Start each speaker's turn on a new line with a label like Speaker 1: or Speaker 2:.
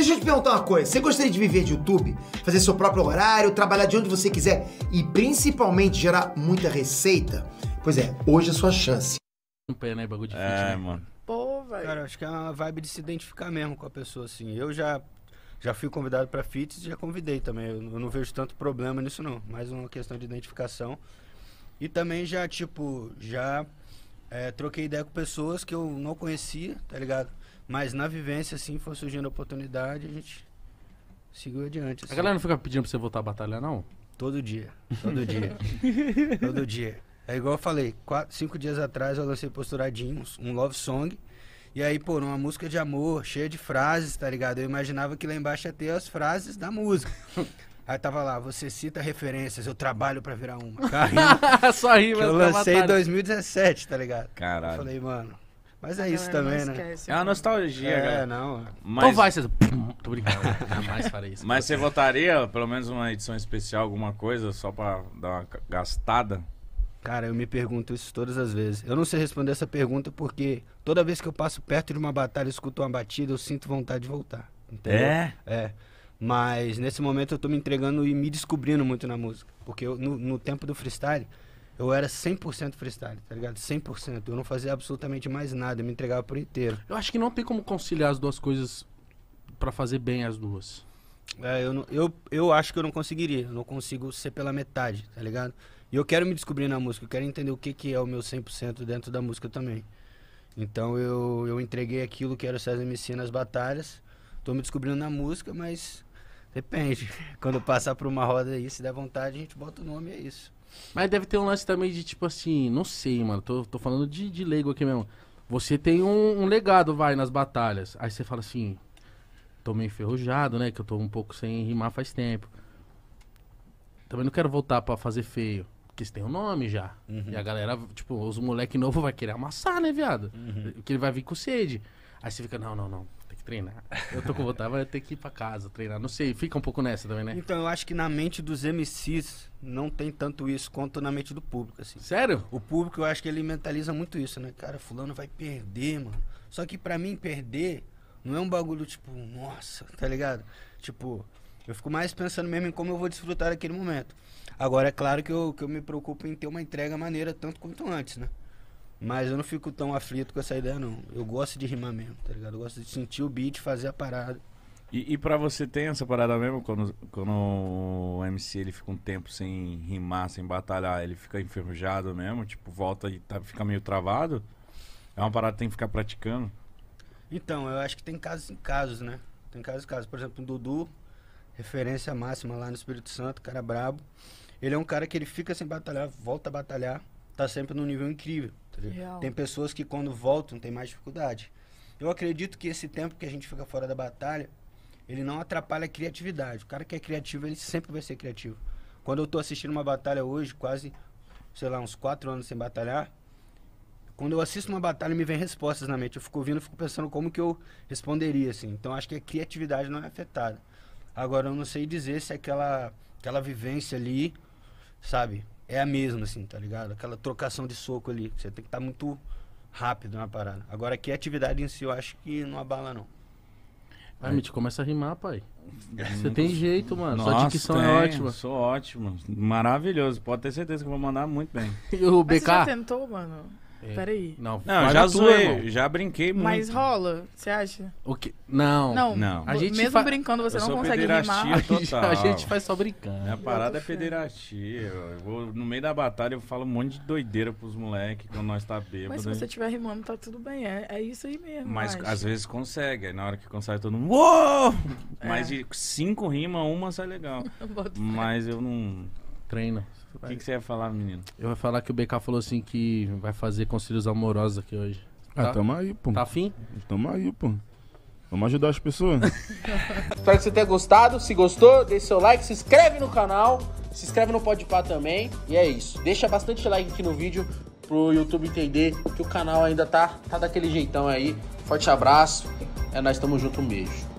Speaker 1: Deixa eu te perguntar uma coisa. Você gostaria de viver de YouTube? Fazer seu próprio horário, trabalhar de onde você quiser e principalmente gerar muita receita? Pois é, hoje é sua chance.
Speaker 2: Acompanha, né? Bagulho de É, né? mano.
Speaker 1: Pô, velho. Cara, acho que é uma vibe de se identificar mesmo com a pessoa, assim. Eu já já fui convidado para fits e já convidei também. Eu, não vejo tanto problema nisso não, mais uma questão de identificação. E também já tipo, já é, troquei ideia com pessoas que eu não conhecia, tá ligado? Mas na vivência, assim, foi surgindo a oportunidade, a gente seguiu adiante. Assim. A galera não
Speaker 2: fica pedindo pra você voltar a batalhar, não? Todo dia.
Speaker 1: Todo dia. todo dia. É igual eu falei, quatro, cinco dias atrás eu lancei Posturadinhos, um love song. E aí, pô, uma música de amor, cheia de frases, tá ligado? Eu imaginava que lá embaixo ia ter as frases da música. Aí tava lá, você cita referências, eu trabalho pra virar uma. Caramba, Só rima, Eu lancei em 2017, tá ligado? Caralho. Eu falei, mano, mas é isso também, né? É uma né? nostalgia, é, galera. não. Mas... Então vai, vocês. Tô brincando. Jamais farei isso. Mas você
Speaker 3: votaria pelo menos uma edição especial, alguma coisa, só
Speaker 1: pra dar uma gastada? Cara, eu me pergunto isso todas as vezes. Eu não sei responder essa pergunta porque toda vez que eu passo perto de uma batalha e escuto uma batida, eu sinto vontade de voltar. Entendeu? É? É. Mas nesse momento eu tô me entregando e me descobrindo muito na música. Porque eu, no, no tempo do freestyle, eu era 100% freestyle, tá ligado? 100%. Eu não fazia absolutamente mais nada, eu me entregava por inteiro. Eu acho que não tem como conciliar as duas coisas para fazer bem as duas. É, eu, não, eu, eu acho que eu não conseguiria. Eu não consigo ser pela metade, tá ligado? E eu quero me descobrir na música, eu quero entender o que, que é o meu 100% dentro da música também. Então eu, eu entreguei aquilo que era o César MC nas batalhas. Tô me descobrindo na música, mas depende. Quando passar por uma roda aí, se der vontade, a gente bota o nome e é isso.
Speaker 2: Mas deve ter um lance também de tipo assim, não sei, mano. Tô, tô falando de, de leigo aqui mesmo. Você tem um, um legado, vai, nas batalhas. Aí você fala assim, tô meio enferrujado, né? Que eu tô um pouco sem rimar faz tempo. Também não quero voltar pra fazer feio. Porque você tem o um nome já. Uhum. E a galera, tipo, os moleque novo vai querer amassar, né, viado? Uhum. Que ele vai vir com sede. Aí você fica, não, não, não tem que treinar. Eu tô com vontade,
Speaker 1: vai ter que ir pra casa treinar. Não sei, fica um pouco nessa também, né? Então, eu acho que na mente dos MCs não tem tanto isso quanto na mente do público, assim. Sério? O público, eu acho que ele mentaliza muito isso, né? Cara, fulano vai perder, mano. Só que pra mim, perder não é um bagulho tipo, nossa, tá ligado? Tipo, eu fico mais pensando mesmo em como eu vou desfrutar daquele momento. Agora, é claro que eu, que eu me preocupo em ter uma entrega maneira tanto quanto antes, né? Mas eu não fico tão aflito com essa ideia, não. Eu gosto de rimar mesmo, tá ligado? Eu gosto de sentir o beat, fazer a parada.
Speaker 3: E, e pra você tem essa parada mesmo quando, quando o MC ele fica um tempo sem rimar, sem batalhar, ele fica enferrujado mesmo, tipo, volta e tá, fica meio travado? É uma parada que tem que ficar praticando?
Speaker 1: Então, eu acho que tem casos em casos, né? Tem casos em casos. Por exemplo, o Dudu, referência máxima lá no Espírito Santo, cara brabo. Ele é um cara que ele fica sem batalhar, volta a batalhar, tá sempre num nível incrível. Real. Tem pessoas que quando voltam têm mais dificuldade. Eu acredito que esse tempo que a gente fica fora da batalha, ele não atrapalha a criatividade. O cara que é criativo, ele sempre vai ser criativo. Quando eu tô assistindo uma batalha hoje, quase, sei lá, uns quatro anos sem batalhar, quando eu assisto uma batalha me vem respostas na mente. Eu fico ouvindo, fico pensando como que eu responderia, assim. Então acho que a criatividade não é afetada. Agora eu não sei dizer se aquela, aquela vivência ali, sabe, é a mesma, assim, tá ligado? Aquela trocação de soco ali. Você tem que estar tá muito rápido na parada. Agora aqui a atividade em si eu acho que não abala, não. Ah, Mitch, começa
Speaker 2: a rimar, pai. É você tem jeito, mano. Nossa, Sua dicção é tem, é ótima. Sou
Speaker 3: ótimo. Maravilhoso. Pode ter certeza que eu vou mandar muito bem. e o BK? Mas você já tentou, mano? É. Peraí. Não, não já zoei, já brinquei muito. Mas rola, você acha? O que? Não. Não. não. A gente Mesmo fa... brincando, você eu não consegue rimar. Total. A gente faz só brincando. Minha parada é pederastia. Eu vou, no meio da batalha eu falo um monte de doideira pros moleques quando nós tá bêbado. Mas se você estiver rimando, tá tudo bem. É, é isso aí mesmo. Mas às vezes consegue. Aí na hora que consegue, todo mundo. Uou! É. Mas de cinco rimas, uma sai legal. Mas eu não treina.
Speaker 2: Né? O que, que você ia falar, menino? Eu ia falar que o BK falou assim que vai fazer conselhos amorosos aqui hoje. Ah, tá? tamo aí, pô. Tá afim? Tamo aí, pô. Vamos ajudar as pessoas. Espero que você tenha gostado. Se gostou, deixe seu like, se inscreve no canal, se inscreve no Podpah também. E é isso. Deixa bastante like aqui no vídeo pro YouTube entender que o canal
Speaker 1: ainda tá, tá daquele jeitão aí. Forte abraço. É nós, tamo junto, um beijo.